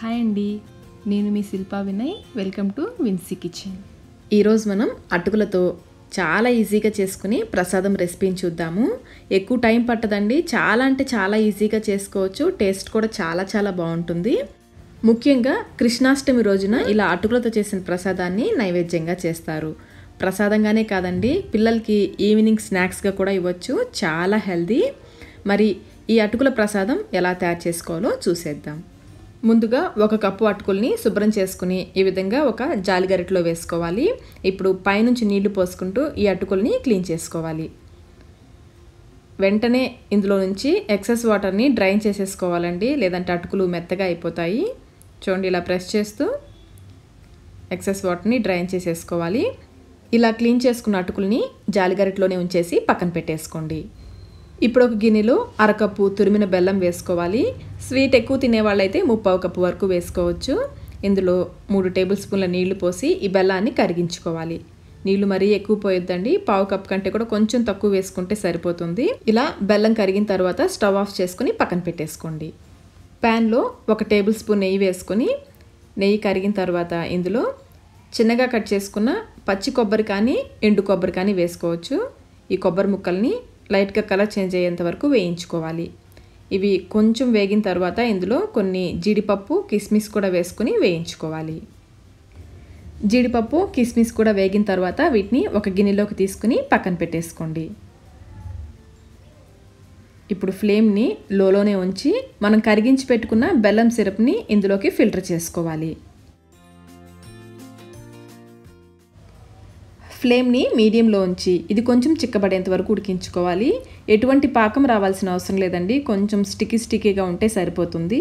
hi అండి నేను మీ Shilpa Vinay welcome to Vinsi kitchen ఈరోజు మనం అటుకులతో చాలా ఈజీగా చేసుకుని ప్రసాదం రెసిపీని చూద్దాము ఎక్కువ టైం పట్టదండి చాలా అంటే చాలా ఈజీగా చేసుకోవచ్చు టేస్ట్ కూడా చాలా చాలా బాగుంటుంది ముఖ్యంగా కృష్ణాష్టమి రోజున ఇలా అటుకులతో చేసిన ప్రసాదాన్ని నైవేద్యంగా చేస్తారు ప్రసాదంగానే కాదండి పిల్లలకి ఈవినింగ్ స్నాక్స్గా కూడా ఇవ్వచ్చు చాలా హెల్దీ మరి ఈ అటుకుల ప్రసాదం ఎలా తయారు చేసుకోవాలో చూసేద్దాం ముందుగా ఒక కప్పు అటుకుల్ని శుభ్రం చేసుకుని ఈ విధంగా ఒక జాలిగరిటలో వేసుకోవాలి ఇప్పుడు పైనుంచి నీళ్లు పోసుకుంటూ ఈ అటుకుల్ని క్లీన్ చేసుకోవాలి వెంటనే ఇందులో నుంచి ఎక్సెస్ వాటర్ని డ్రైన్ చేసేసుకోవాలండి లేదంటే అటుకులు మెత్తగా అయిపోతాయి చూడండి ఇలా ప్రెస్ చేస్తూ ఎక్సెస్ వాటర్ని డ్రైన్ చేసేసుకోవాలి ఇలా క్లీన్ చేసుకున్న అటుకుల్ని జాలిగరిటలోనే ఉంచేసి పక్కన పెట్టేసుకోండి ఇప్పుడు ఒక గిన్నెలో అరకప్పు తురిమిన బెల్లం వేసుకోవాలి స్వీట్ ఎక్కువ తినేవాళ్ళైతే ముప్పావు కప్పు వరకు వేసుకోవచ్చు ఇందులో మూడు టేబుల్ స్పూన్ల నీళ్లు పోసి ఈ బెల్లాన్ని కరిగించుకోవాలి నీళ్లు మరీ ఎక్కువ పోయొద్దండి పావు కప్ కంటే కూడా కొంచెం తక్కువ వేసుకుంటే సరిపోతుంది ఇలా బెల్లం కరిగిన తర్వాత స్టవ్ ఆఫ్ చేసుకుని పక్కన పెట్టేసుకోండి ప్యాన్లో ఒక టేబుల్ స్పూన్ నెయ్యి వేసుకుని నెయ్యి కరిగిన తర్వాత ఇందులో చిన్నగా కట్ చేసుకున్న పచ్చి కొబ్బరి కానీ ఎండు కొబ్బరి కానీ వేసుకోవచ్చు ఈ కొబ్బరి ముక్కల్ని లైట్గా కలర్ చేంజ్ అయ్యేంత వరకు వేయించుకోవాలి ఇవి కొంచెం వేగిన తర్వాత ఇందులో కొన్ని జీడిపప్పు కిస్మిస్ కూడా వేసుకుని వేయించుకోవాలి జీడిపప్పు కిస్మిస్ కూడా వేగిన తర్వాత వీటిని ఒక గిన్నెలోకి తీసుకుని పక్కన పెట్టేసుకోండి ఇప్పుడు ఫ్లేమ్ని లోలోనే ఉంచి మనం కరిగించి పెట్టుకున్న బెల్లం సిరప్ని ఇందులోకి ఫిల్టర్ చేసుకోవాలి ఫ్లేమ్ని మీడియంలో ఉంచి ఇది కొంచెం చిక్కబడేంత వరకు ఉడికించుకోవాలి ఎటువంటి పాకం రావాల్సిన అవసరం లేదండి కొంచెం స్టికీ స్టికీగా ఉంటే సరిపోతుంది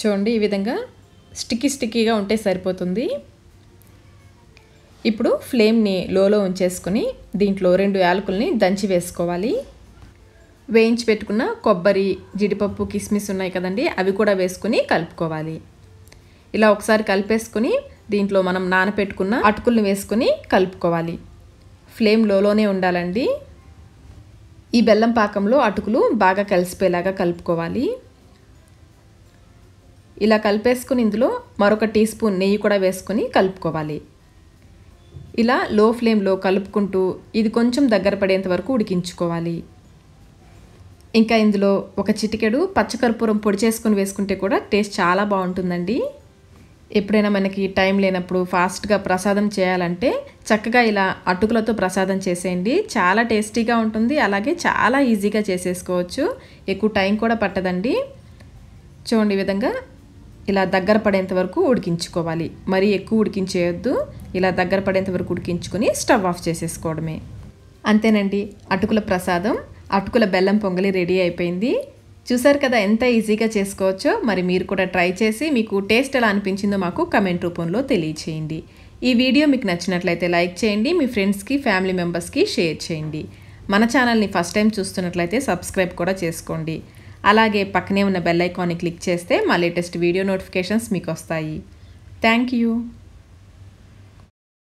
చూడండి ఈ విధంగా స్టికీ స్టికీగా ఉంటే సరిపోతుంది ఇప్పుడు ఫ్లేమ్ని లోలో ఉంచేసుకుని దీంట్లో రెండు యాలకుల్ని దంచి వేసుకోవాలి వేయించి పెట్టుకున్న కొబ్బరి జీడిపప్పు కిస్మిస్ ఉన్నాయి కదండి అవి కూడా వేసుకుని కలుపుకోవాలి ఇలా ఒకసారి కలిపేసుకుని దీంట్లో మనం నానపెట్టుకున్న అటుకులను వేసుకుని కలుపుకోవాలి ఫ్లేమ్ లోలోనే ఉండాలండి ఈ బెల్లం పాకంలో అటుకులు బాగా కలిసిపోయేలాగా కలుపుకోవాలి ఇలా కలిపేసుకుని ఇందులో మరొక టీ స్పూన్ నెయ్యి కూడా వేసుకొని కలుపుకోవాలి ఇలా లో ఫ్లేమ్లో కలుపుకుంటూ ఇది కొంచెం దగ్గర పడేంత వరకు ఉడికించుకోవాలి ఇంకా ఇందులో ఒక చిటికెడు పచ్చకర్పూరం పొడి చేసుకొని వేసుకుంటే కూడా టేస్ట్ చాలా బాగుంటుందండి ఎప్పుడైనా మనకి టైం లేనప్పుడు ఫాస్ట్గా ప్రసాదం చేయాలంటే చక్కగా ఇలా అటుకులతో ప్రసాదం చేసేయండి చాలా టేస్టీగా ఉంటుంది అలాగే చాలా ఈజీగా చేసేసుకోవచ్చు ఎక్కువ టైం కూడా పట్టదండి చూడండి ఈ విధంగా ఇలా దగ్గర పడేంత వరకు ఉడికించుకోవాలి మరీ ఎక్కువ ఉడికించేయొద్దు ఇలా దగ్గర పడేంత వరకు ఉడికించుకొని స్టవ్ ఆఫ్ చేసేసుకోవడమే అంతేనండి అటుకుల ప్రసాదం అటుకుల బెల్లం పొంగలి రెడీ అయిపోయింది చూసారు కదా ఎంత ఈజీగా చేసుకోవచ్చో మరి మీరు కూడా ట్రై చేసి మీకు టేస్ట్ ఎలా అనిపించిందో మాకు కమెంట్ రూపంలో తెలియచేయండి ఈ వీడియో మీకు నచ్చినట్లయితే లైక్ చేయండి మీ ఫ్రెండ్స్కి ఫ్యామిలీ మెంబర్స్కి షేర్ చేయండి మన ఛానల్ని ఫస్ట్ టైం చూస్తున్నట్లయితే సబ్స్క్రైబ్ కూడా చేసుకోండి అలాగే పక్కనే ఉన్న బెల్ ఐకాన్ని క్లిక్ చేస్తే మా లేటెస్ట్ వీడియో నోటిఫికేషన్స్ మీకు వస్తాయి థ్యాంక్ యూ